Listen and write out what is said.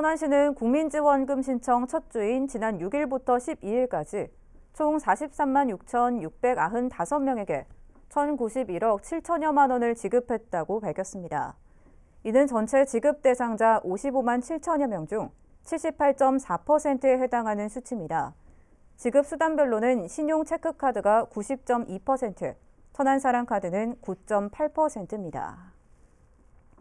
천안시는 국민지원금 신청 첫 주인 지난 6일부터 12일까지 총 43만 6,695명에게 1,091억 7천여만 원을 지급했다고 밝혔습니다. 이는 전체 지급 대상자 55만 7천여 명 중 78.4%에 해당하는 수치입니다. 지급 수단별로는 신용 체크카드가 90.2%, 천안사랑카드는 9.8%입니다.